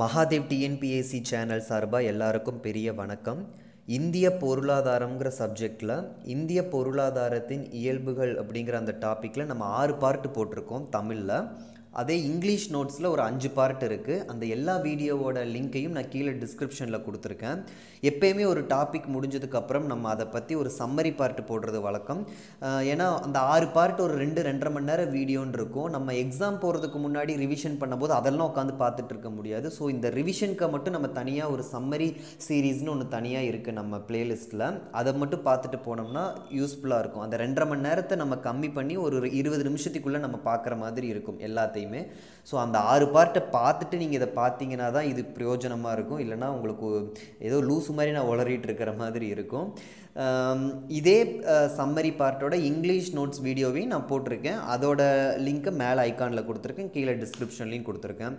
Mahadev TNPSC channel சார்பாக எல்லாருக்கும் பெரிய வணக்கம் இந்திய பொருளாதாரங்கிற சப்ஜெக்டில் இந்திய பொருளாதாரத்தின் இயல்புகள் அப்படிங்கிற அந்த டாப்பிக்கில் நம்ம ஆறு பார்ட்டு போட்டிருக்கோம் தமிழில் அதே இங்கிலீஷ் நோட்ஸில் ஒரு அஞ்சு பார்ட் இருக்குது அந்த எல்லா வீடியோவோட லிங்க்கையும் நான் கீழே டிஸ்கிரிப்ஷனில் கொடுத்துருக்கேன் எப்பயுமே ஒரு டாபிக் முடிஞ்சதுக்கப்புறம் நம்ம அதை பற்றி ஒரு சம்மரி பார்ட் போடுறது வழக்கம் ஏன்னா அந்த ஆறு பார்ட் ஒரு ரெண்டு ரெண்டரை மணி நேரம் வீடியோன்னு இருக்கும் நம்ம எக்ஸாம் போகிறதுக்கு முன்னாடி ரிவிஷன் பண்ணும்போது அதெல்லாம் உட்காந்து பார்த்துட்டு இருக்க முடியாது ஸோ இந்த ரிவிஷனுக்கு மட்டும் நம்ம தனியாக ஒரு சம்மரி சீரீஸ்னு ஒன்று தனியாக இருக்குது நம்ம பிளேலிஸ்ட்டில் அதை மட்டும் பார்த்துட்டு போனோம்னா யூஸ்ஃபுல்லாக இருக்கும் அந்த ரெண்டரை மணி நேரத்தை நம்ம கம்மி பண்ணி ஒரு இருபது நிமிஷத்துக்குள்ளே நம்ம பார்க்குற மாதிரி இருக்கும் எல்லாத்தையும் எல்லாத்தையுமே ஸோ அந்த ஆறு பார்ட்டை பார்த்துட்டு நீங்கள் இதை பார்த்தீங்கன்னா தான் இது பிரயோஜனமாக இருக்கும் இல்லைனா உங்களுக்கு ஏதோ லூஸ் மாதிரி நான் உளறிட்டு இருக்கிற மாதிரி இருக்கும் இதே சம்மரி பார்ட்டோட இங்கிலீஷ் நோட்ஸ் வீடியோவையும் நான் போட்டிருக்கேன் அதோட லிங்க்கை மேலே ஐக்கானில் கொடுத்துருக்கேன் கீழே டிஸ்கிரிப்ஷன்லேயும் கொடுத்துருக்கேன்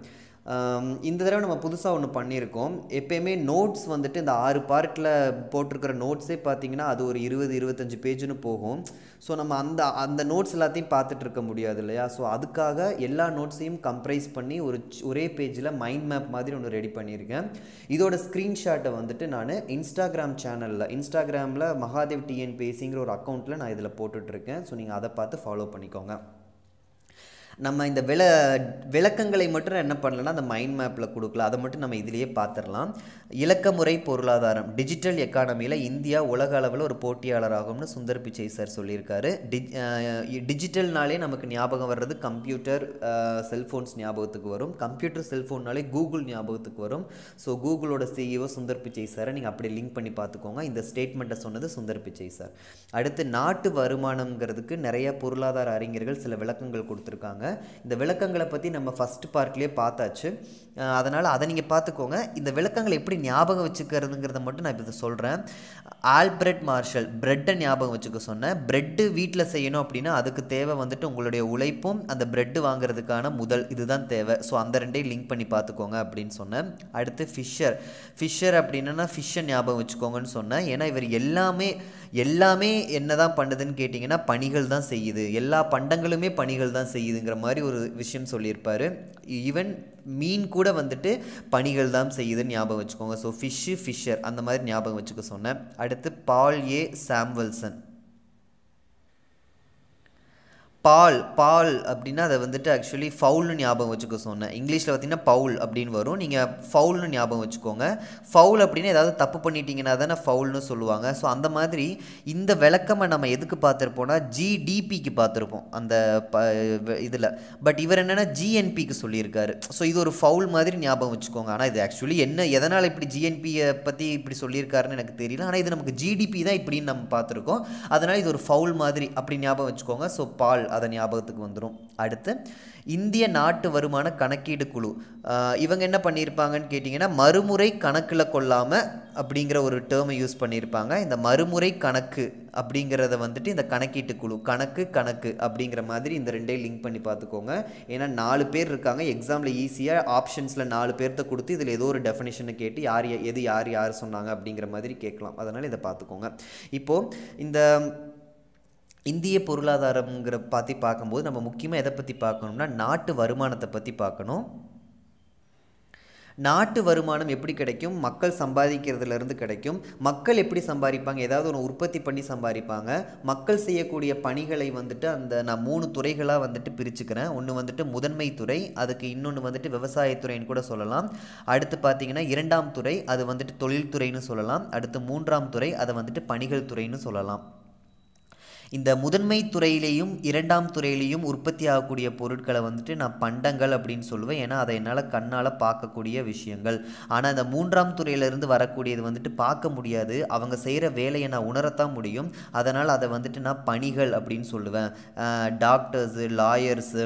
இந்த தடவை நம்ம புதுசாக ஒன்று பண்ணியிருக்கோம் எப்பயுமே நோட்ஸ் வந்துட்டு இந்த ஆறு பார்ட்டில் போட்டிருக்கிற நோட்ஸே பார்த்திங்கன்னா அது ஒரு இருபது இருபத்தஞ்சி பேஜுன்னு போகும் ஸோ நம்ம அந்த அந்த நோட்ஸ் எல்லாத்தையும் பார்த்துட்டு இருக்க முடியாது இல்லையா ஸோ அதுக்காக எல்லா நோட்ஸையும் கம்ப்ரைஸ் பண்ணி ஒரு ஒரே பேஜில் மைண்ட் மேப் மாதிரி ஒன்று ரெடி பண்ணியிருக்கேன் இதோட ஸ்க்ரீன்ஷாட்டை வந்துட்டு நான் இன்ஸ்டாகிராம் சேனலில் இன்ஸ்டாகிராமில் மகாதேவ் டிஎன் பேசிங்கிற ஒரு அக்கௌண்ட்டில் நான் இதில் போட்டுட்ருக்கேன் ஸோ நீங்கள் அதை பார்த்து ஃபாலோ பண்ணிக்கோங்க நம்ம இந்த விள விளக்கங்களை மட்டும் என்ன பண்ணலன்னா அந்த மைண்ட் மேப்பில் கொடுக்கலாம் அதை மட்டும் நம்ம இதிலேயே பார்த்துடலாம் இலக்கமுறை பொருளாதாரம் டிஜிட்டல் எக்கானமியில் இந்தியா உலக அளவில் ஒரு போட்டியாளராகும்னு சுந்தர் பிச்சை சார் சொல்லியிருக்காரு டி டிஜிட்டல்னாலே நமக்கு ஞாபகம் வர்றது கம்ப்யூட்டர் செல்ஃபோன்ஸ் ஞாபகத்துக்கு வரும் கம்ப்யூட்டர் செல்ஃபோன்னாலே கூகுள் ஞாபகத்துக்கு வரும் ஸோ கூகுளோட சிஇஓ சுந்தர் பிச்சை சாரை நீங்கள் அப்படி லிங்க் பண்ணி பார்த்துக்கோங்க இந்த ஸ்டேட்மெண்ட்டை சொன்னது சுந்தர் பிச்சை சார் அடுத்து நாட்டு வருமானங்கிறதுக்கு நிறைய பொருளாதார அறிஞர்கள் சில விளக்கங்கள் கொடுத்துருக்காங்க இந்த விளக்கங்களை பற்றி நம்ம ஃபஸ்ட் பார்ட்லேயே பார்த்தாச்சு அதனால் அதை நீங்கள் பார்த்துக்கோங்க இந்த விளக்கங்களை எப்படி ஞாபகம் வச்சுக்கிறதுங்கிறத மட்டும் நான் இப்போ சொல்கிறேன் ஆல்பிரட் மார்ஷல் பிரெட்டை ஞாபகம் வச்சுக்க சொன்னேன் பிரெட்டு வீட்டில் செய்யணும் அப்படின்னா அதுக்கு தேவை வந்துட்டு உங்களுடைய உழைப்பும் அந்த பிரெட்டு வாங்குறதுக்கான முதல் இதுதான் தேவை ஸோ அந்த ரெண்டையும் லிங்க் பண்ணி பார்த்துக்கோங்க அப்படின்னு சொன்னேன் அடுத்து ஃபிஷ்ஷர் ஃபிஷ்ஷர் அப்படின்னா ஃபிஷ்ஷை ஞாபகம் வச்சுக்கோங்கன்னு சொன்னேன் ஏன்னா இவர் எல்லாமே எல்லாமே என்ன தான் பண்ணுதுன்னு கேட்டிங்கன்னா பணிகள் தான் செய்யுது எல்லா பண்டங்களுமே பணிகள் தான் செய்யுதுங்கிற மாதிரி ஒரு விஷயம் சொல்லியிருப்பார் ஈவன் மீன் கூட வந்துட்டு பணிகள் தான் செய்யுதுன்னு ஞாபகம் வச்சுக்கோங்க ஸோ ஃபிஷ்ஷு ஃபிஷ்ஷர் அந்த மாதிரி ஞாபகம் வச்சுக்க சொன்னேன் அடுத்து பால் ஏ சாம்வல்சன் பால் பால் அப்படின்னா அதை வந்துட்டு ஆக்சுவலி ஃபவுல்னு ஞாபகம் வச்சுக்க சொன்னேன் இங்கிலீஷில் பார்த்தீங்கன்னா பவுல் அப்படின்னு வரும் நீங்கள் ஃபவுல்னு ஞாபகம் வச்சுக்கோங்க ஃபவுல் அப்படின்னு ஏதாவது தப்பு பண்ணிட்டீங்கன்னா தானே ஃபவுல்னு சொல்லுவாங்க ஸோ அந்த மாதிரி இந்த விளக்கமை நம்ம எதுக்கு பார்த்துருப்போம்னா ஜிடிபிக்கு பார்த்துருப்போம் அந்த ப இதில் பட் இவர் என்னென்னா ஜிஎன்பிக்கு சொல்லியிருக்காரு ஸோ இது ஒரு ஃபவுல் மாதிரி ஞாபகம் வச்சுக்கோங்க ஆனால் இது ஆக்சுவலி என்ன எதனால் இப்படி ஜிஎன்பியை பற்றி இப்படி சொல்லியிருக்காருன்னு எனக்கு தெரியல ஆனால் இது நமக்கு ஜிடிபி தான் இப்படின்னு நம்ம பார்த்துருக்கோம் அதனால் இது ஒரு ஃபவுல் மாதிரி அப்படி ஞாபகம் வச்சுக்கோங்க ஸோ பால் அதை ஞாபகத்துக்கு வந்துடும் அடுத்து இந்திய நாட்டு வருமான கணக்கீடு குழு இவங்க என்ன பண்ணியிருப்பாங்கன்னு கேட்டிங்கன்னா மறுமுறை கணக்கில் கொள்ளாமல் அப்படிங்கிற ஒரு டேர்மை யூஸ் பண்ணியிருப்பாங்க இந்த மறுமுறை கணக்கு அப்படிங்கிறத வந்துட்டு இந்த கணக்கீட்டு குழு கணக்கு கணக்கு அப்படிங்கிற மாதிரி இந்த ரெண்டையும் லிங்க் பண்ணி பார்த்துக்கோங்க ஏன்னா நாலு பேர் இருக்காங்க எக்ஸாமில் ஈஸியாக ஆப்ஷன்ஸில் நாலு பேர்த்த கொடுத்து இதில் ஏதோ ஒரு டெஃபினேஷனை கேட்டு யார் எது யார் யார் சொன்னாங்க அப்படிங்கிற மாதிரி கேட்கலாம் அதனால் இதை பார்த்துக்கோங்க இப்போது இந்த இந்திய பொருளாதாரங்கிற பற்றி பார்க்கும்போது நம்ம முக்கியமாக எதை பற்றி பார்க்கணும்னா நாட்டு வருமானத்தை பற்றி பார்க்கணும் நாட்டு வருமானம் எப்படி கிடைக்கும் மக்கள் சம்பாதிக்கிறதுலேருந்து கிடைக்கும் மக்கள் எப்படி சம்பாதிப்பாங்க ஏதாவது ஒன்று உற்பத்தி பண்ணி சம்பாதிப்பாங்க மக்கள் செய்யக்கூடிய பணிகளை வந்துட்டு அந்த நான் மூணு துறைகளாக வந்துட்டு பிரிச்சுக்கிறேன் ஒன்று வந்துட்டு முதன்மை துறை அதுக்கு இன்னொன்று வந்துட்டு விவசாயத்துறைன்னு கூட சொல்லலாம் அடுத்து பார்த்திங்கன்னா இரண்டாம் துறை அது வந்துட்டு தொழில்துறைன்னு சொல்லலாம் அடுத்து மூன்றாம் துறை அதை வந்துட்டு பணிகள் துறைன்னு சொல்லலாம் இந்த முதன்மை துறையிலேயும் இரண்டாம் துறையிலையும் உற்பத்தி ஆகக்கூடிய பொருட்களை வந்துட்டு நான் பண்டங்கள் அப்படின்னு சொல்லுவேன் ஏன்னா அதை என்னால் கண்ணால் பார்க்கக்கூடிய விஷயங்கள் ஆனால் அந்த மூன்றாம் துறையிலேருந்து வரக்கூடியது வந்துட்டு பார்க்க முடியாது அவங்க செய்கிற வேலையை நான் உணரத்தான் முடியும் அதனால் அதை வந்துட்டு நான் பணிகள் அப்படின்னு சொல்லுவேன் டாக்டர்ஸு லாயர்ஸு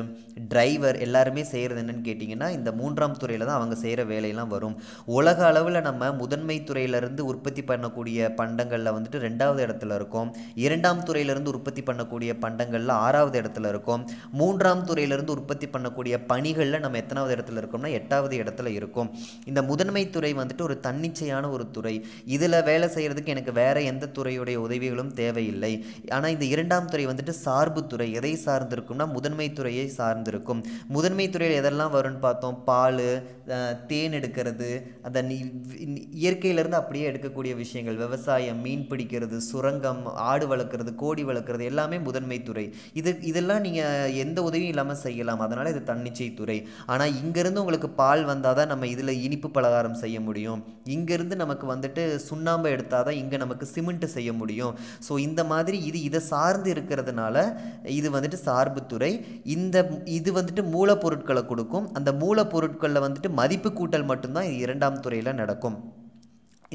டிரைவர் எல்லாருமே செய்கிறது என்னன்னு கேட்டிங்கன்னா இந்த மூன்றாம் துறையில் தான் அவங்க செய்கிற வேலையெல்லாம் வரும் உலக அளவில் நம்ம முதன்மை துறையிலேருந்து உற்பத்தி பண்ணக்கூடிய பண்டங்களில் வந்துட்டு ரெண்டாவது இடத்துல இருக்கும் இரண்டாம் துறையிலேருந்து உற்பத்தி பண்ணக்கூடிய பண்டங்களில் ஆறாவது இடத்துல இருக்கும் மூன்றாம் துறையிலிருந்து உற்பத்தி பண்ணக்கூடிய பணிகளில் நம்ம எத்தனாவது இடத்துல இருக்கோம்னா எட்டாவது இடத்துல இருக்கும் இந்த முதன்மை துறை வந்துட்டு ஒரு தன்னிச்சையான ஒரு துறை இதில் வேலை செய்கிறதுக்கு எனக்கு வேறு எந்த துறையுடைய உதவிகளும் தேவையில்லை ஆனால் இந்த இரண்டாம் துறை வந்துட்டு சார்பு துறை எதை சார்ந்திருக்கும்னா முதன்மை துறையை சார்ந்திருக்கும் முதன்மை துறையில் எதெல்லாம் வரும்னு பார்த்தோம் பால் தேன் எடுக்கிறது அந்த இயற்கையிலேருந்து அப்படியே எடுக்கக்கூடிய விஷயங்கள் விவசாயம் மீன் பிடிக்கிறது சுரங்கம் ஆடு வளர்க்குறது கோடி வளர்க்குறது இருக்கிறது எல்லாமே முதன்மை துறை இது இதெல்லாம் நீங்கள் எந்த உதவியும் இல்லாமல் செய்யலாம் அதனால் இது தன்னிச்சை துறை ஆனால் இங்கேருந்து உங்களுக்கு பால் வந்தால் தான் நம்ம இதில் இனிப்பு பலகாரம் செய்ய முடியும் இங்கேருந்து நமக்கு வந்துட்டு சுண்ணாம்பு எடுத்தால் தான் இங்கே நமக்கு சிமெண்ட்டு செய்ய முடியும் ஸோ இந்த மாதிரி இது இதை சார்ந்து இருக்கிறதுனால இது வந்துட்டு சார்புத்துறை இந்த இது வந்துட்டு மூலப்பொருட்களை கொடுக்கும் அந்த மூலப்பொருட்களில் வந்துட்டு மதிப்பு கூட்டல் மட்டும்தான் இது இரண்டாம் துறையில் நடக்கும்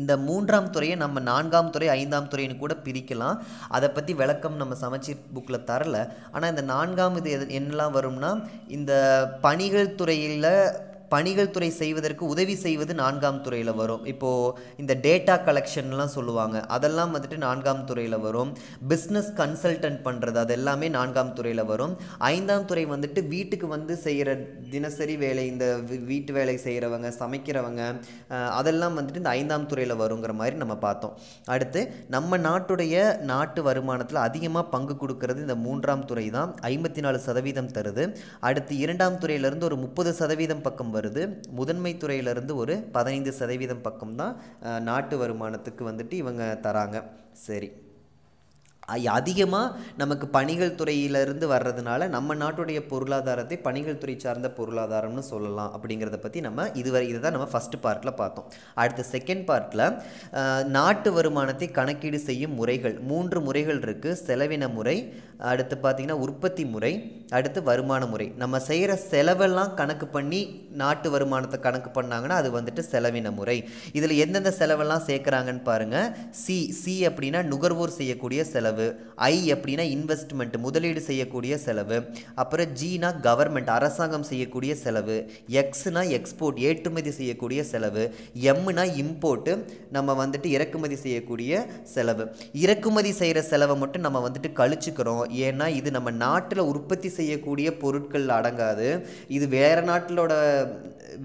இந்த மூன்றாம் துறையை நம்ம நான்காம் துறை ஐந்தாம் துறைன்னு கூட பிரிக்கலாம் அதை பற்றி விளக்கம் நம்ம சமச்சீர் புக்கில் தரல ஆனால் இந்த நான்காம் இது என்னெல்லாம் வரும்னா இந்த பணிகள் துறையில் பணிகள் துறை செய்வதற்கு உதவி செய்வது நான்காம் துறையில் வரும் இப்போது இந்த டேட்டா கலெக்ஷன்லாம் சொல்லுவாங்க அதெல்லாம் வந்துட்டு நான்காம் துறையில் வரும் பிஸ்னஸ் கன்சல்டன்ட் பண்ணுறது அது எல்லாமே நான்காம் துறையில் வரும் ஐந்தாம் துறை வந்துட்டு வீட்டுக்கு வந்து செய்கிற தினசரி வேலை இந்த வீட்டு வேலை செய்கிறவங்க சமைக்கிறவங்க அதெல்லாம் வந்துட்டு இந்த ஐந்தாம் துறையில் வருங்கிற மாதிரி நம்ம பார்த்தோம் அடுத்து நம்ம நாட்டுடைய நாட்டு வருமானத்தில் அதிகமாக பங்கு கொடுக்கறது இந்த மூன்றாம் துறை தான் ஐம்பத்தி நாலு சதவீதம் தருது அடுத்து இரண்டாம் துறையிலிருந்து ஒரு முப்பது சதவீதம் பக்கம் வருது முதன்மை துறையிலேருந்து ஒரு பதினைந்து சதவீதம் பக்கம்தான் நாட்டு வருமானத்துக்கு வந்துட்டு இவங்க தராங்க சரி அதிகமாக நமக்கு பணிகள் துறையிலிருந்து வர்றதுனால நம்ம நாட்டுடைய பொருளாதாரத்தை பணிகள் துறை சார்ந்த பொருளாதாரம்னு சொல்லலாம் அப்படிங்கிறத பற்றி நம்ம இதுவரை இதை தான் நம்ம ஃபஸ்ட்டு பார்ட்டில் பார்த்தோம் அடுத்த செகண்ட் பார்ட்டில் நாட்டு வருமானத்தை கணக்கீடு செய்யும் முறைகள் மூன்று முறைகள் இருக்குது செலவின முறை அடுத்து பார்த்திங்கன்னா உற்பத்தி முறை அடுத்து வருமான முறை நம்ம செய்கிற செலவெல்லாம் கணக்கு பண்ணி நாட்டு வருமானத்தை கணக்கு பண்ணாங்கன்னா அது வந்துட்டு செலவின முறை இதில் எந்தெந்த செலவெல்லாம் சேர்க்குறாங்கன்னு பாருங்கள் சி சி அப்படின்னா நுகர்வோர் செய்யக்கூடிய செலவு ஐ அப்படின்னா இன்வெஸ்ட்மெண்ட் முதலீடு செய்யக்கூடிய செலவு அப்புறம் ஜினா கவர்மெண்ட் அரசாங்கம் செய்யக்கூடிய செலவு எக்ஸ்னா எக்ஸ்போர்ட் ஏற்றுமதி செய்யக்கூடிய செலவு எம்னா இம்போர்ட்டு நம்ம வந்துட்டு இறக்குமதி செய்யக்கூடிய செலவு இறக்குமதி செய்கிற செலவை மட்டும் நம்ம வந்துட்டு கழிச்சுக்கிறோம் ஏன்னா இது நம்ம நாட்டில் உற்பத்தி செய்யக்கூடிய பொருட்கள் அடங்காது இது வேறு நாட்டிலோட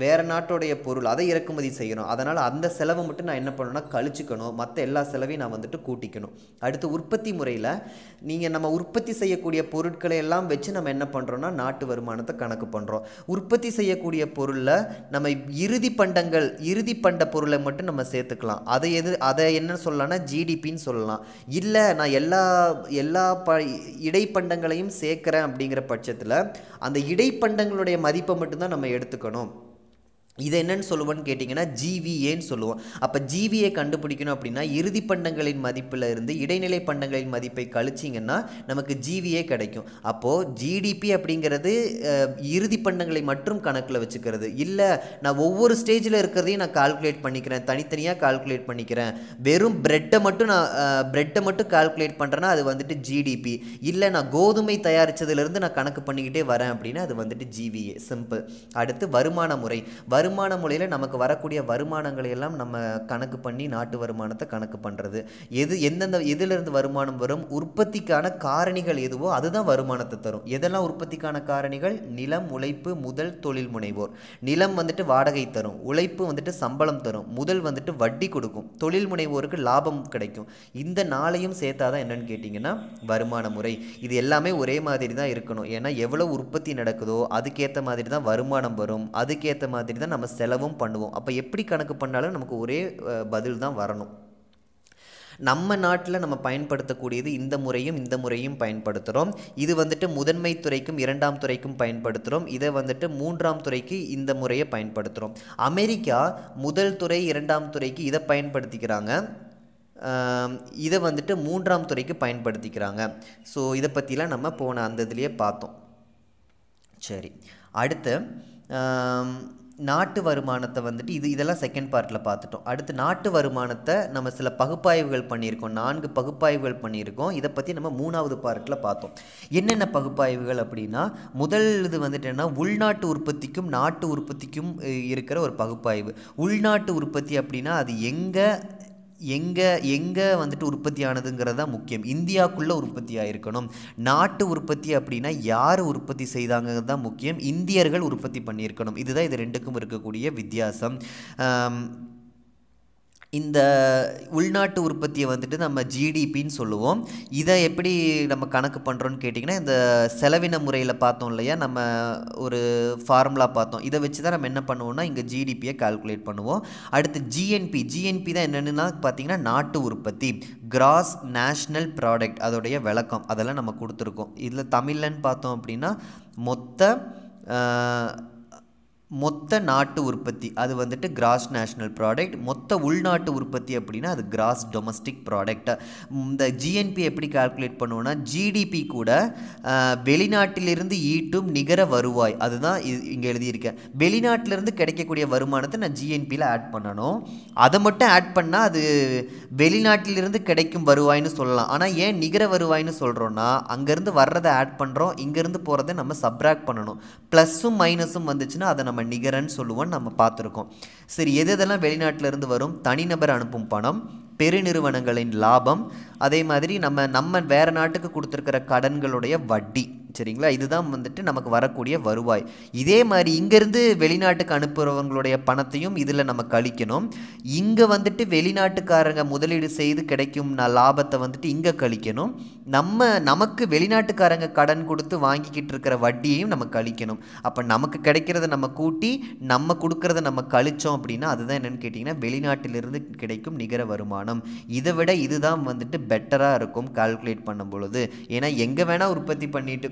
வேறு நாட்டோடைய பொருள் அதை இறக்குமதி செய்யணும் அதனால் அந்த செலவை மட்டும் நான் என்ன பண்ணணும்னா கழிச்சிக்கணும் மற்ற எல்லா செலவையும் நான் வந்துட்டு கூட்டிக்கணும் அடுத்து உற்பத்தி முறையில் நீங்கள் நம்ம உற்பத்தி செய்யக்கூடிய பொருட்களை எல்லாம் வச்சு நம்ம என்ன பண்ணுறோன்னா நாட்டு வருமானத்தை கணக்கு பண்ணுறோம் உற்பத்தி செய்யக்கூடிய பொருளில் நம்ம இறுதி பண்டங்கள் இறுதி பண்ட பொருளை மட்டும் நம்ம சேர்த்துக்கலாம் அதை எது அதை என்ன சொல்லலாம்னா ஜிடிபின்னு சொல்லலாம் இல்லை நான் எல்லா எல்லா ப இடைப்பண்டங்களையும் சேர்க்குறேன் அப்படிங்கிற பட்சத்தில் அந்த இடைப்பண்டங்களுடைய மதிப்பை மட்டும்தான் நம்ம எடுத்துக்கணும் இதை என்னென்னு சொல்லுவோம்னு கேட்டிங்கன்னா ஜிவிஏன்னு சொல்லுவோம் அப்போ ஜிவிஏ கண்டுபிடிக்கணும் அப்படின்னா இறுதி பண்டங்களின் மதிப்பில் இருந்து இடைநிலை பண்டங்களின் மதிப்பை கழிச்சிங்கன்னா நமக்கு ஜிவிஏ கிடைக்கும் அப்போது ஜிடிபி அப்படிங்கிறது இறுதி பண்டங்களை மட்டும் கணக்கில் வச்சுக்கிறது இல்லை நான் ஒவ்வொரு ஸ்டேஜில் இருக்கிறதையும் நான் கால்குலேட் பண்ணிக்கிறேன் தனித்தனியாக கால்குலேட் பண்ணிக்கிறேன் வெறும் பிரெட்டை மட்டும் நான் பிரெட்டை மட்டும் கால்குலேட் பண்ணுறேன்னா அது வந்துட்டு ஜிடிபி இல்லை நான் கோதுமை தயாரித்ததுலேருந்து நான் கணக்கு பண்ணிக்கிட்டே வரேன் அப்படின்னா அது வந்துட்டு ஜிவிஏ சிம்பிள் அடுத்து வருமான முறை வருமான முறையில் நமக்கு வரக்கூடிய வருமானங்களை எல்லாம் நம்ம கணக்கு பண்ணி நாட்டு வருமானத்தை கணக்கு பண்ணுறது எது எந்தெந்த எதிலிருந்து வருமானம் வரும் உற்பத்திக்கான காரணிகள் எதுவோ அதுதான் வருமானத்தை தரும் எதெல்லாம் உற்பத்திக்கான காரணிகள் நிலம் உழைப்பு முதல் தொழில் முனைவோர் நிலம் வந்துட்டு வாடகை தரும் உழைப்பு வந்துட்டு சம்பளம் தரும் முதல் வந்துட்டு வட்டி கொடுக்கும் தொழில் முனைவோருக்கு லாபம் கிடைக்கும் இந்த நாளையும் சேர்த்தாதான் என்னன்னு கேட்டிங்கன்னா வருமான முறை இது எல்லாமே ஒரே மாதிரி தான் இருக்கணும் ஏன்னா எவ்வளோ உற்பத்தி நடக்குதோ அதுக்கேற்ற மாதிரி தான் வருமானம் வரும் அதுக்கேற்ற மாதிரி தான் நம்ம செலவும் பண்ணுவோம் அப்போ எப்படி கணக்கு பண்ணாலும் நமக்கு ஒரே பதில் தான் வரணும் நம்ம நாட்டில் நம்ம பயன்படுத்தக்கூடியது இந்த முறையும் இந்த முறையும் பயன்படுத்துகிறோம் இது வந்துட்டு முதன்மை துறைக்கும் இரண்டாம் துறைக்கும் பயன்படுத்துகிறோம் இதை வந்துட்டு மூன்றாம் துறைக்கு இந்த முறையை பயன்படுத்துகிறோம் அமெரிக்கா முதல் துறை இரண்டாம் துறைக்கு இதை பயன்படுத்திக்கிறாங்க இதை வந்துட்டு மூன்றாம் துறைக்கு பயன்படுத்திக்கிறாங்க ஸோ இதை பற்றிலாம் நம்ம போன அந்த இதுலேயே பார்த்தோம் சரி அடுத்து நாட்டு வருமானத்தை வந்துட்டு இது இதெல்லாம் செகண்ட் பார்ட்டில் பார்த்துட்டோம் அடுத்து நாட்டு வருமானத்தை நம்ம சில பகுப்பாய்வுகள் பண்ணியிருக்கோம் நான்கு பகுப்பாய்வுகள் பண்ணியிருக்கோம் இதை பற்றி நம்ம மூணாவது பார்ட்டில் பார்த்தோம் என்னென்ன பகுப்பாய்வுகள் அப்படின்னா முதல் இது வந்துட்டு என்னென்னா உள்நாட்டு உற்பத்திக்கும் நாட்டு உற்பத்திக்கும் இருக்கிற ஒரு பகுப்பாய்வு உள்நாட்டு உற்பத்தி அப்படின்னா அது எங்கே எங்கே எங்கே வந்துட்டு உற்பத்தி ஆனதுங்கிறது தான் முக்கியம் இந்தியாவுக்குள்ளே உற்பத்தி ஆகிருக்கணும் நாட்டு உற்பத்தி அப்படின்னா யார் உற்பத்தி செய்தாங்க தான் முக்கியம் இந்தியர்கள் உற்பத்தி பண்ணியிருக்கணும் இதுதான் இது ரெண்டுக்கும் இருக்கக்கூடிய வித்தியாசம் இந்த உள்நாட்டு உற்பத்தியை வந்துட்டு நம்ம ஜிடிபின்னு சொல்லுவோம் இதை எப்படி நம்ம கணக்கு பண்ணுறோன்னு கேட்டிங்கன்னா இந்த செலவின முறையில் பார்த்தோம் இல்லையா நம்ம ஒரு ஃபார்முலா பார்த்தோம் இதை வச்சு தான் நம்ம என்ன பண்ணுவோம்னா இங்கே ஜிடிபியை கால்குலேட் பண்ணுவோம் அடுத்து ஜிஎன்பி ஜிஎன்பி தான் என்னென்னா பார்த்திங்கன்னா நாட்டு உற்பத்தி கிராஸ் நேஷ்னல் ப்ராடக்ட் அதோடைய விளக்கம் அதெல்லாம் நம்ம கொடுத்துருக்கோம் இதில் தமிழ்லன்னு பார்த்தோம் அப்படின்னா மொத்த மொத்த நாட்டு உற்பத்தி அது வந்துட்டு கிராஸ் நேஷ்னல் ப்ராடக்ட் மொத்த உள்நாட்டு உற்பத்தி அப்படின்னா அது கிராஸ் டொமஸ்டிக் ப்ராடக்ட் இந்த ஜிஎன்பி எப்படி கால்குலேட் பண்ணுவோம்னா ஜிடிபி கூட வெளிநாட்டிலிருந்து ஈட்டும் நிகர வருவாய் அதுதான் இங்கே எழுதியிருக்கேன் வெளிநாட்டிலிருந்து கிடைக்கக்கூடிய வருமானத்தை நான் ஜிஎன்பியில் ஆட் பண்ணணும் அதை மட்டும் ஆட் பண்ணால் அது வெளிநாட்டிலிருந்து கிடைக்கும் வருவாய்னு சொல்லலாம் ஆனால் ஏன் நிகர வருவாய்னு சொல்கிறோன்னா அங்கேருந்து வர்றதை ஆட் பண்ணுறோம் இங்கேருந்து போகிறத நம்ம சப்ராக்ட் பண்ணணும் ப்ளஸ்ஸும் மைனஸும் வந்துச்சுன்னா அதை நம்ம நிகரன்னு சொல்லுவோம் நம்ம பார்த்துருக்கோம் சரி எது எதெல்லாம் வெளிநாட்டிலேருந்து வரும் தனிநபர் அனுப்பும் பணம் பெருநிறுவனங்களின் லாபம் அதே மாதிரி நம்ம நம்ம வேறு நாட்டுக்கு கொடுத்துருக்கிற கடன்களுடைய வட்டி சரிங்களா இதுதான் வந்துட்டு நமக்கு வரக்கூடிய வருவாய் இதே மாதிரி இங்கேருந்து வெளிநாட்டுக்கு அனுப்புகிறவங்களுடைய பணத்தையும் இதில் நம்ம கழிக்கணும் இங்கே வந்துட்டு வெளிநாட்டுக்காரங்க முதலீடு செய்து கிடைக்கும் லாபத்தை வந்துட்டு இங்கே கழிக்கணும் நம்ம நமக்கு வெளிநாட்டுக்காரங்க கடன் கொடுத்து வாங்கிக்கிட்டு இருக்கிற வட்டியையும் நம்ம கழிக்கணும் அப்போ நமக்கு கிடைக்கிறத நம்ம கூட்டி நம்ம கொடுக்கறத நம்ம கழித்தோம் அப்படின்னா அதுதான் என்னென்னு கேட்டிங்கன்னா வெளிநாட்டிலிருந்து கிடைக்கும் நிகர வருமானம் இதை விட இதுதான் வந்துட்டு பெட்டராக இருக்கும் கால்குலேட் பண்ணும் பொழுது ஏன்னா எங்கே வேணால் உற்பத்தி பண்ணிட்டு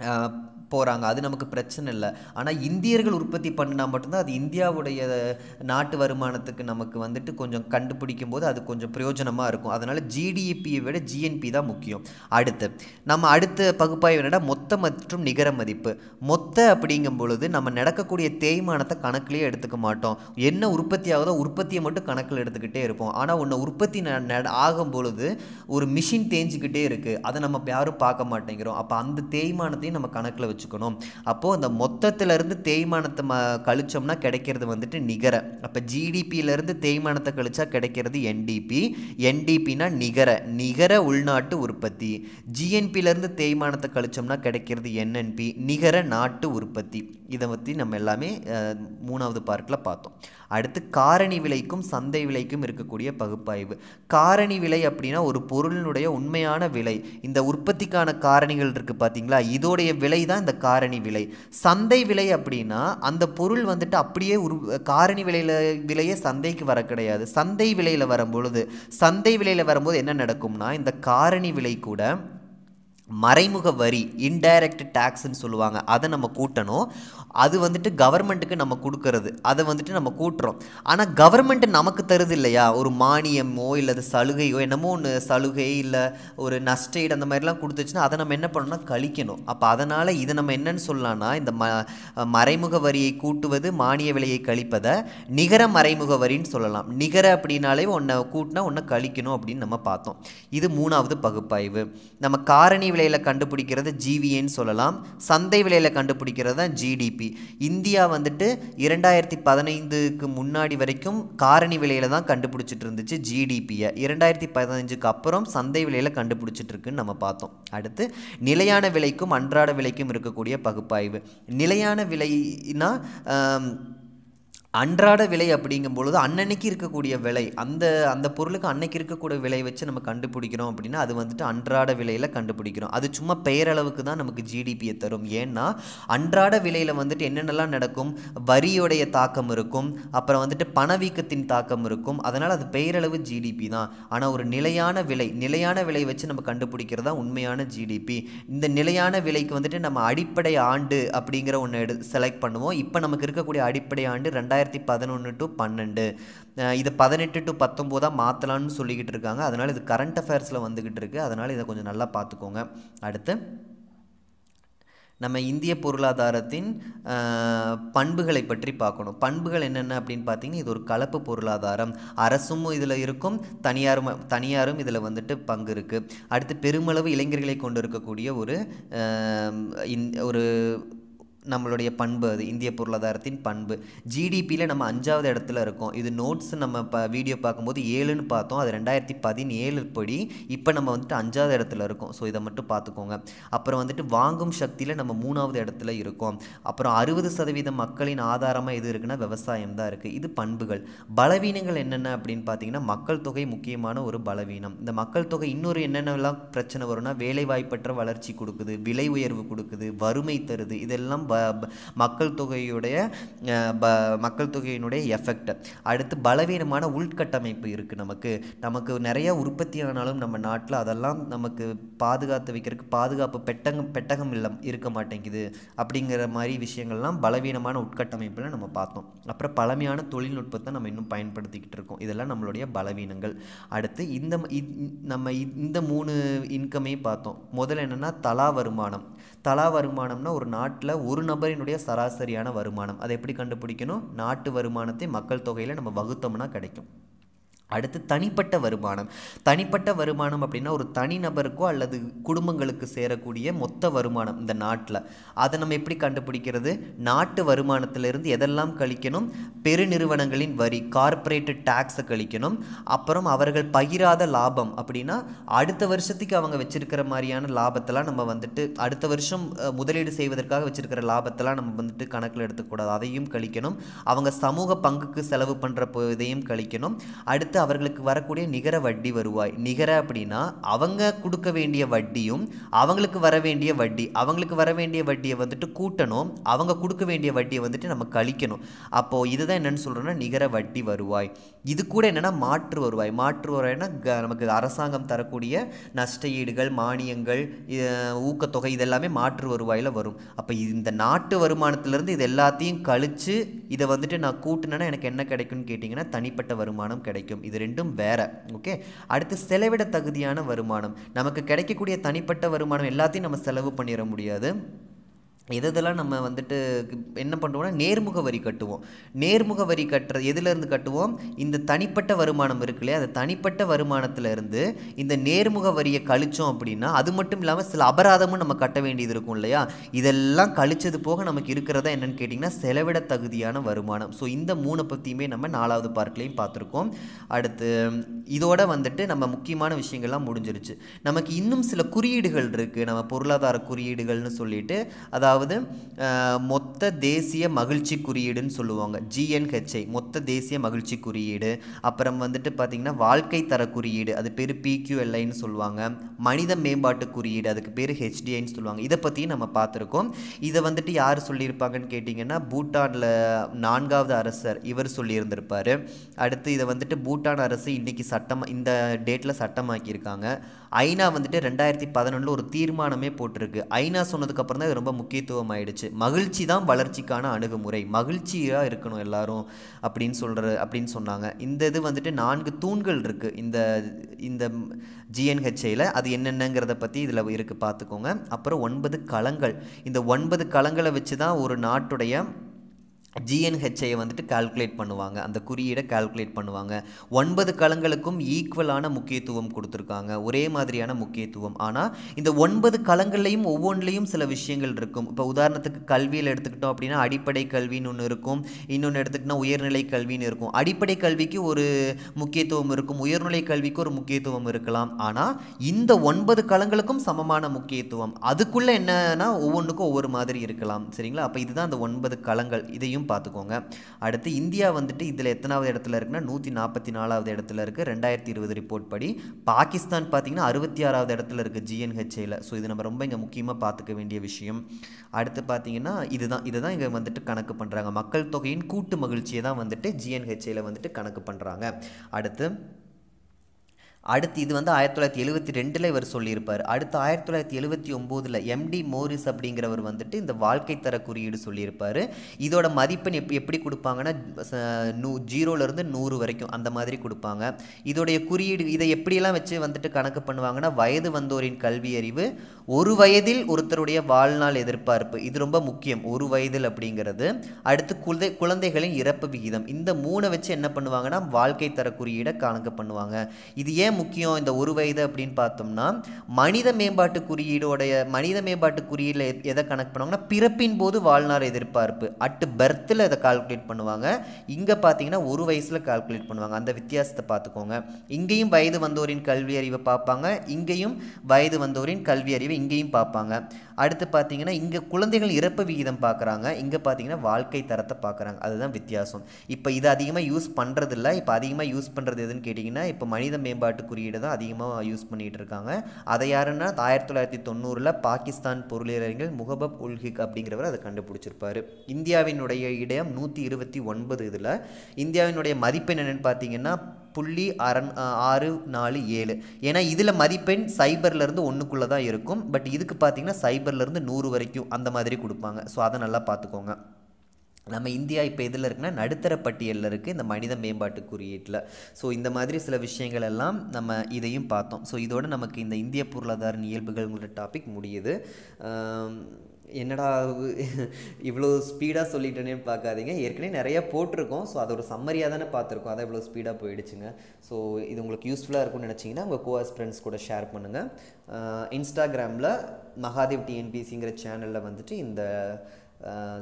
uh, போகிறாங்க அது நமக்கு பிரச்சனை இல்லை ஆனால் இந்தியர்கள் உற்பத்தி பண்ணால் மட்டும்தான் அது இந்தியாவுடைய நாட்டு வருமானத்துக்கு நமக்கு வந்துட்டு கொஞ்சம் கண்டுபிடிக்கும் போது அது கொஞ்சம் பிரயோஜனமாக இருக்கும் அதனால் ஜிடிபியை விட ஜிஎன்பி தான் முக்கியம் அடுத்து நம்ம அடுத்த பகுப்பாய்வு என்னடா மொத்த மற்றும் நிகர மதிப்பு மொத்த அப்படிங்கும் பொழுது நம்ம நடக்கக்கூடிய தேய்மானத்தை கணக்குலேயே எடுத்துக்க மாட்டோம் என்ன உற்பத்தி ஆகுதோ உற்பத்தியை மட்டும் கணக்கில் எடுத்துக்கிட்டே இருப்போம் ஆனால் ஒன்று உற்பத்தி ஆகும் பொழுது ஒரு மிஷின் தேஞ்சிக்கிட்டே இருக்குது அதை நம்ம யாரும் பார்க்க மாட்டேங்கிறோம் அப்போ அந்த தேய்மானத்தையும் நம்ம கணக்கில் வச்சு வச்சுக்கணும் அப்போது அந்த மொத்தத்திலேருந்து தேய்மானத்தை ம கழிச்சோம்னா கிடைக்கிறது வந்துட்டு நிகர அப்போ ஜிடிபியிலேருந்து தேய்மானத்தை கழிச்சா கிடைக்கிறது என்டிபி என்டிபினா நிகர நிகர உள்நாட்டு உற்பத்தி ஜிஎன்பியிலேருந்து தேய்மானத்தை கழிச்சோம்னா கிடைக்கிறது என்என்பி நிகர நாட்டு உற்பத்தி இதை பற்றி நம்ம எல்லாமே மூணாவது பார்ட்டில் பார்த்தோம் அடுத்து காரணி விலைக்கும் சந்தை விலைக்கும் இருக்கக்கூடிய பகுப்பாய்வு காரணி விலை அப்படின்னா ஒரு பொருளினுடைய உண்மையான விலை இந்த உற்பத்திக்கான காரணிகள் இருக்குது பார்த்தீங்களா இதோடைய விலை தான் இந்த காரணி விலை சந்தை விலை அப்படின்னா அந்த பொருள் வந்துட்டு அப்படியே உரு காரணி விலையில் விலையே சந்தைக்கு வர கிடையாது சந்தை விலையில் வரும்பொழுது சந்தை விலையில் வரும்போது என்ன நடக்கும்னா இந்த காரணி விலை கூட மறைமுக வரி இன்டைரக்ட் டேக்ஸ்ன்னு சொல்லுவாங்க அதை நம்ம கூட்டணும் அது வந்துட்டு கவர்மெண்ட்டுக்கு நம்ம கொடுக்கறது அதை வந்துட்டு நம்ம கூட்டுறோம் ஆனால் கவர்மெண்ட் நமக்கு தருது இல்லையா ஒரு மானியமோ இல்லை சலுகையோ என்னமோ ஒன்று சலுகை இல்லை ஒரு நஷ்டஈடு அந்த மாதிரிலாம் கொடுத்துச்சுன்னா அதை நம்ம என்ன பண்ணணும்னா கழிக்கணும் அப்போ அதனால் இதை நம்ம என்னன்னு சொல்லலாம்னா இந்த ம மறைமுக வரியை கூட்டுவது மானிய விலையை கழிப்பதை நிகர மறைமுக வரின்னு சொல்லலாம் நிகர அப்படின்னாலே ஒன்றை கூட்டினா ஒன்றை கழிக்கணும் அப்படின்னு நம்ம பார்த்தோம் இது மூணாவது பகுப்பாய்வு நம்ம காரணி விலையில் கண்டுபிடிக்கிறது ஜிவிஏன்னு சொல்லலாம் சந்தை விலையில் கண்டுபிடிக்கிறது தான் ஜிடிபி இந்தியா வந்துட்டு இரண்டாயிரத்தி பதினைந்துக்கு முன்னாடி வரைக்கும் காரணி விலையில் தான் கண்டுபிடிச்சிட்டு இருந்துச்சு ஜிடிபியை இரண்டாயிரத்தி பதினஞ்சுக்கு அப்புறம் சந்தை விலையில் கண்டுபிடிச்சிட்டு இருக்குன்னு நம்ம பார்த்தோம் அடுத்து நிலையான விலைக்கும் அன்றாட விலைக்கும் இருக்கக்கூடிய பகுப்பாய்வு நிலையான விலைனா அன்றாட விலை அப்படிங்கும் பொழுது அன்னன்னைக்கு இருக்கக்கூடிய விலை அந்த அந்த பொருளுக்கு அன்னைக்கு இருக்கக்கூடிய விலை வச்சு நம்ம கண்டுபிடிக்கிறோம் அப்படின்னா அது வந்துட்டு அன்றாட விலையில் கண்டுபிடிக்கிறோம் அது சும்மா பெயரளவுக்கு தான் நமக்கு ஜிடிபியை தரும் ஏன்னா அன்றாட விலையில் வந்துட்டு என்னென்னலாம் நடக்கும் வரியோடைய தாக்கம் இருக்கும் அப்புறம் வந்துட்டு பணவீக்கத்தின் தாக்கம் இருக்கும் அதனால் அது பெயரளவு ஜிடிபி தான் ஆனால் ஒரு நிலையான விலை நிலையான விலை வச்சு நம்ம தான் உண்மையான ஜிடிபி இந்த நிலையான விலைக்கு வந்துட்டு நம்ம அடிப்படை ஆண்டு அப்படிங்கிற ஒன்று எடு செலக்ட் பண்ணுவோம் இப்போ நமக்கு இருக்கக்கூடிய அடிப்படை ஆண்டு ரெண்டாயிரம் ரெண்டாயிரத்தி பதினொன்று டு பன்னெண்டு இது பதினெட்டு டு பத்தொம்போதாக மாற்றலான்னு சொல்லிக்கிட்டு இருக்காங்க அதனால் இது கரண்ட் அஃபேர்ஸில் வந்துக்கிட்டு இருக்குது அதனால் இதை கொஞ்சம் நல்லா பார்த்துக்கோங்க அடுத்து நம்ம இந்திய பொருளாதாரத்தின் பண்புகளை பற்றி பார்க்கணும் பண்புகள் என்னென்ன அப்படின்னு பார்த்தீங்கன்னா இது ஒரு கலப்பு பொருளாதாரம் அரசும் இதில் இருக்கும் தனியாரும் தனியாரும் இதில் வந்துட்டு பங்கு இருக்குது அடுத்து பெருமளவு இளைஞர்களை கொண்டு இருக்கக்கூடிய ஒரு ஒரு நம்மளுடைய பண்பு அது இந்திய பொருளாதாரத்தின் பண்பு ஜிடிபியில் நம்ம அஞ்சாவது இடத்துல இருக்கோம் இது நோட்ஸ் நம்ம இப்போ வீடியோ பார்க்கும்போது ஏழுன்னு பார்த்தோம் அது ரெண்டாயிரத்தி பதினேழு படி இப்போ நம்ம வந்துட்டு அஞ்சாவது இடத்துல இருக்கோம் ஸோ இதை மட்டும் பார்த்துக்கோங்க அப்புறம் வந்துட்டு வாங்கும் சக்தியில் நம்ம மூணாவது இடத்துல இருக்கோம் அப்புறம் அறுபது சதவீத மக்களின் ஆதாரமாக எது இருக்குன்னா விவசாயம் தான் இருக்குது இது பண்புகள் பலவீனங்கள் என்னென்ன அப்படின்னு பார்த்தீங்கன்னா மக்கள் தொகை முக்கியமான ஒரு பலவீனம் இந்த மக்கள் தொகை இன்னொரு என்னென்னலாம் பிரச்சனை வரும்னா வேலைவாய்ப்பற்ற வளர்ச்சி கொடுக்குது விலை உயர்வு கொடுக்குது வறுமை தருது இதெல்லாம் மக்கள் தொகையுடைய ப மக்கள் தொகையினுடைய எஃபெக்ட் அடுத்து பலவீனமான உள்கட்டமைப்பு இருக்குது நமக்கு நமக்கு நிறைய உற்பத்தி ஆனாலும் நம்ம நாட்டில் அதெல்லாம் நமக்கு பாதுகாத்து வைக்கிறதுக்கு பாதுகாப்பு பெட்டகம் பெட்டகம் இல்லை இருக்க மாட்டேங்குது அப்படிங்கிற மாதிரி விஷயங்கள்லாம் பலவீனமான உட்கட்டமைப்பில் நம்ம பார்த்தோம் அப்புறம் பழமையான தொழில்நுட்பத்தை நம்ம இன்னும் பயன்படுத்திக்கிட்டு இருக்கோம் இதெல்லாம் நம்மளுடைய பலவீனங்கள் அடுத்து இந்த நம்ம இந்த மூணு இன்கமையும் பார்த்தோம் முதல்ல என்னென்னா தலா வருமானம் தலா வருமானம்னா ஒரு நாட்டில் ஒரு நபரினுடைய சராசரியான வருமானம் அதை எப்படி கண்டுபிடிக்கணும் நாட்டு வருமானத்தை மக்கள் தொகையில் நம்ம வகுத்தோம்னா கிடைக்கும் அடுத்து தனிப்பட்ட வருமானம் தனிப்பட்ட வருமானம் அப்படின்னா ஒரு தனிநபருக்கோ அல்லது குடும்பங்களுக்கு சேரக்கூடிய மொத்த வருமானம் இந்த நாட்டில் அதை நம்ம எப்படி கண்டுபிடிக்கிறது நாட்டு வருமானத்திலிருந்து எதெல்லாம் கழிக்கணும் பெருநிறுவனங்களின் வரி கார்ப்பரேட் டேக்ஸை கழிக்கணும் அப்புறம் அவர்கள் பகிராத லாபம் அப்படின்னா அடுத்த வருஷத்துக்கு அவங்க வச்சுருக்கிற மாதிரியான லாபத்தெல்லாம் நம்ம வந்துட்டு அடுத்த வருஷம் முதலீடு செய்வதற்காக வச்சுருக்கிற லாபத்தெல்லாம் நம்ம வந்துட்டு கணக்கில் எடுத்துக்கூடாது அதையும் கழிக்கணும் அவங்க சமூக பங்குக்கு செலவு பண்ணுற இதையும் கழிக்கணும் அடுத்த அடுத்து அவர்களுக்கு வரக்கூடிய நிகர வட்டி வருவாய் நிகர அப்படின்னா அவங்க கொடுக்க வேண்டிய வட்டியும் அவங்களுக்கு வர வேண்டிய வட்டி அவங்களுக்கு வர வேண்டிய வட்டியை வந்துட்டு கூட்டணும் அவங்க கொடுக்க வேண்டிய வட்டியை வந்துட்டு நம்ம கழிக்கணும் அப்போது இதுதான் என்னென்னு சொல்கிறோன்னா நிகர வட்டி வருவாய் இது கூட என்னென்னா மாற்று வருவாய் மாற்று வருவாய்னா நமக்கு அரசாங்கம் தரக்கூடிய நஷ்டஈடுகள் மானியங்கள் ஊக்கத்தொகை இதெல்லாமே மாற்று வருவாயில் வரும் அப்போ இந்த நாட்டு வருமானத்திலேருந்து இது எல்லாத்தையும் கழித்து இதை வந்துட்டு நான் கூட்டினேன்னா எனக்கு என்ன கிடைக்கும்னு கேட்டிங்கன்னா தனிப்பட்ட வருமானம் கிடைக்கும் இது ரெண்டும் வேற ஓகே அடுத்து செலவிட தகுதியான வருமானம் நமக்கு கிடைக்கக்கூடிய தனிப்பட்ட வருமானம் எல்லாத்தையும் நம்ம செலவு பண்ணிட முடியாது எது இதெல்லாம் நம்ம வந்துட்டு என்ன பண்ணுவோம்னா நேர்முக வரி கட்டுவோம் நேர்முக வரி கட்டுற எதுலேருந்து கட்டுவோம் இந்த தனிப்பட்ட வருமானம் இருக்கு இல்லையா அந்த தனிப்பட்ட வருமானத்தில் இருந்து இந்த நேர்முக வரியை கழித்தோம் அப்படின்னா அது மட்டும் இல்லாமல் சில அபராதமும் நம்ம கட்ட வேண்டியது இருக்கும் இல்லையா இதெல்லாம் கழிச்சது போக நமக்கு இருக்கிறதா என்னென்னு கேட்டிங்கன்னா செலவிட தகுதியான வருமானம் ஸோ இந்த மூணு பற்றியுமே நம்ம நாலாவது பார்ட்லேயும் பார்த்துருக்கோம் அடுத்து இதோட வந்துட்டு நம்ம முக்கியமான விஷயங்கள்லாம் முடிஞ்சிருச்சு நமக்கு இன்னும் சில குறியீடுகள் இருக்குது நம்ம பொருளாதார குறியீடுகள்னு சொல்லிட்டு அதாவது அதாவது மொத்த தேசிய மகிழ்ச்சி குறியீடுன்னு சொல்லுவாங்க ஜிஎன்ஹெச்ஐ மொத்த தேசிய மகிழ்ச்சி குறியீடு அப்புறம் வந்துட்டு பார்த்திங்கன்னா வாழ்க்கை தர குறியீடு அது பேர் பிக்யூஎல்ஐன்னு சொல்லுவாங்க மனித மேம்பாட்டு குறியீடு அதுக்கு பேர் ஹெச்டிஐன்னு சொல்லுவாங்க இதை பற்றியும் நம்ம பார்த்துருக்கோம் இதை வந்துட்டு யார் சொல்லியிருப்பாங்கன்னு கேட்டிங்கன்னா பூட்டானில் நான்காவது அரசர் இவர் சொல்லியிருந்திருப்பார் அடுத்து இதை வந்துட்டு பூட்டான் அரசு இன்றைக்கி சட்டம் இந்த டேட்டில் சட்டமாக்கியிருக்காங்க ஐநா வந்துட்டு ரெண்டாயிரத்தி பதினொன்றில் ஒரு தீர்மானமே போட்டிருக்கு ஐநா சொன்னதுக்கப்புறம் தான் இது ரொம்ப முக்கியத்துவம் முக்கியத்துவம் ஆயிடுச்சு மகிழ்ச்சி தான் வளர்ச்சிக்கான அணுகுமுறை மகிழ்ச்சியாக இருக்கணும் எல்லாரும் அப்படின்னு சொல்கிற அப்படின்னு சொன்னாங்க இந்த இது வந்துட்டு நான்கு தூண்கள் இருக்குது இந்த இந்த ஜிஎன்ஹெச்ஐயில் அது என்னென்னங்கிறத பற்றி இதில் இருக்குது பார்த்துக்கோங்க அப்புறம் ஒன்பது களங்கள் இந்த ஒன்பது களங்களை வச்சு தான் ஒரு நாட்டுடைய ஜிஎன்ஹெச்ஐ வந்துட்டு கால்குலேட் பண்ணுவாங்க அந்த குறியீடை கால்குலேட் பண்ணுவாங்க ஒன்பது களங்களுக்கும் ஈக்குவலான முக்கியத்துவம் கொடுத்துருக்காங்க ஒரே மாதிரியான முக்கியத்துவம் ஆனால் இந்த ஒன்பது களங்கள்லையும் ஒவ்வொன்றிலையும் சில விஷயங்கள் இருக்கும் இப்போ உதாரணத்துக்கு கல்வியில் எடுத்துக்கிட்டோம் அப்படின்னா அடிப்படை கல்வின்னு ஒன்று இருக்கும் இன்னொன்று எடுத்துக்கிட்டால் உயர்நிலை கல்வின்னு இருக்கும் அடிப்படை கல்விக்கு ஒரு முக்கியத்துவம் இருக்கும் உயர்நிலை கல்விக்கு ஒரு முக்கியத்துவம் இருக்கலாம் ஆனால் இந்த ஒன்பது களங்களுக்கும் சமமான முக்கியத்துவம் அதுக்குள்ளே என்னன்னா ஒவ்வொன்றுக்கும் ஒவ்வொரு மாதிரி இருக்கலாம் சரிங்களா அப்போ இதுதான் அந்த ஒன்பது களங்கள் இதையும் பார்த்துக்கோங்க அடுத்து இந்தியா வந்துட்டு இதில் எத்தனாவது இடத்துல இருக்குன்னா நூற்றி நாற்பத்தி நாலாவது இடத்துல இருக்குது ரெண்டாயிரத்தி இருபது ரிப்போர்ட் படி பாகிஸ்தான் பார்த்திங்கன்னா அறுபத்தி ஆறாவது இடத்துல இருக்குது ஜிஎன்ஹெச்ஏயில் ஸோ இது நம்ம ரொம்ப இங்கே முக்கியமாக பார்த்துக்க வேண்டிய விஷயம் அடுத்து பார்த்திங்கன்னா இதுதான் இதை தான் இங்கே வந்துட்டு கணக்கு பண்ணுறாங்க மக்கள் தொகையின் கூட்டு மகிழ்ச்சியை தான் வந்துட்டு ஜிஎன்ஹெச்ஏயில் வந்துட்டு கணக்கு பண்ணுறாங்க அடுத்து அடுத்து இது வந்து ஆயிரத்தி தொள்ளாயிரத்தி எழுபத்தி ரெண்டில் இவர் சொல்லியிருப்பார் அடுத்து ஆயிரத்தி தொள்ளாயிரத்தி எழுபத்தி ஒம்போதில் எம்டி மோரிஸ் அப்படிங்கிறவர் வந்துட்டு இந்த வாழ்க்கை தர குறியீடு சொல்லியிருப்பார் இதோட மதிப்பெண் எப் எப்படி கொடுப்பாங்கன்னா நூ ஜீரோலேருந்து நூறு வரைக்கும் அந்த மாதிரி கொடுப்பாங்க இதோடைய குறியீடு இதை எப்படியெல்லாம் வச்சு வந்துட்டு கணக்கு பண்ணுவாங்கன்னா வயது வந்தோரின் கல்வி அறிவு ஒரு வயதில் ஒருத்தருடைய வாழ்நாள் எதிர்பார்ப்பு இது ரொம்ப முக்கியம் ஒரு வயதில் அப்படிங்கிறது அடுத்து குழந்தை குழந்தைகளின் இறப்பு விகிதம் இந்த மூணை வச்சு என்ன பண்ணுவாங்கன்னா வாழ்க்கை தர குறியீடை கணக்கு பண்ணுவாங்க இது ஏன் முக்கியம் இந்த ஒரு வயது அப்படின்னு பார்த்தோம்னா மனித மேம்பாட்டு குறியீடோடைய மனித மேம்பாட்டு குறியீடில் எதை கணக்கு பண்ணுவாங்கன்னா பிறப்பின் போது வாழ்நாள் எதிர்பார்ப்பு அட்டு பர்த்தில் அதை கால்குலேட் பண்ணுவாங்க இங்கே பார்த்தீங்கன்னா ஒரு வயசில் கால்குலேட் பண்ணுவாங்க அந்த வித்தியாசத்தை பார்த்துக்கோங்க இங்கேயும் வயது வந்தோரின் கல்வி அறிவை பார்ப்பாங்க இங்கேயும் வயது வந்தோரின் கல்வி அறிவை இங்கேயும் பார்ப்பாங்க அடுத்து பார்த்தீங்கன்னா இங்கே குழந்தைகள் இறப்பு விகிதம் பார்க்குறாங்க இங்கே பார்த்தீங்கன்னா வாழ்க்கை தரத்தை பார்க்குறாங்க அதுதான் வித்தியாசம் இப்போ இது அதிகமாக யூஸ் பண்ணுறதில்ல இப்போ அதிகமாக யூஸ் பண்ணுறது எதுன்னு கேட்டிங்கன்னா இப்போ மனித மேம்பாட்டு குறியீடு தான் அதிகமாக யூஸ் பண்ணிகிட்டு இருக்காங்க அதை யாருன்னா ஆயிரத்தி தொள்ளாயிரத்தி தொண்ணூறில் பாகிஸ்தான் பொருளியறிஞர் முகபப் உல்ஹிக் அப்படிங்கிறவர் அதை கண்டுபிடிச்சிருப்பார் இந்தியாவினுடைய இடம் நூற்றி இருபத்தி ஒன்பது இதில் இந்தியாவினுடைய மதிப்பெண் என்னென்னு பார்த்தீங்கன்னா புள்ளி அரண் ஆறு நாலு ஏழு ஏன்னா இதில் மதிப்பெண் சைபர்லேருந்து ஒன்றுக்குள்ளே தான் இருக்கும் பட் இதுக்கு பார்த்தீங்கன்னா சைபர்லேருந்து நூறு வரைக்கும் அந்த மாதிரி கொடுப்பாங்க ஸோ அதை நல்லா பார்த்துக்கோங்க நம்ம இந்தியா இப்போ எதில் இருக்குன்னா நடுத்தர பட்டியலில் இருக்குது இந்த மனித மேம்பாட்டு குறியீட்டில் ஸோ இந்த மாதிரி சில விஷயங்கள் எல்லாம் நம்ம இதையும் பார்த்தோம் ஸோ இதோடு நமக்கு இந்த இந்திய பொருளாதார இயல்புகள்ங்கிற டாபிக் முடியுது என்னடா இவ்வளோ ஸ்பீடாக சொல்லிட்டேனே பார்க்காதீங்க ஏற்கனவே நிறையா போட்டிருக்கோம் ஸோ அதோட சம்மரியாக தானே பார்த்துருக்கோம் அதை இவ்வளோ ஸ்பீடாக போயிடுச்சுங்க ஸோ இது உங்களுக்கு யூஸ்ஃபுல்லாக இருக்கும்னு நினச்சிங்கன்னா உங்கள் கோஆஸ் ஃப்ரெண்ட்ஸ் கூட ஷேர் பண்ணுங்கள் இன்ஸ்டாகிராமில் மகாதேவ் டிஎன்பிசிங்கிற சேனலில் வந்துட்டு இந்த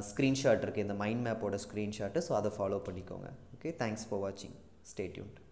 ஸ்க்ரீன்ஷாட் இருக்குது இந்த மைண்ட் மேப்போட ஸ்க்ரீன்ஷாட்டு ஸோ அதை ஃபாலோ பண்ணிக்கோங்க ஓகே தேங்க்ஸ் ஃபார் வாட்சிங் ஸ்டேட்யூன்ட்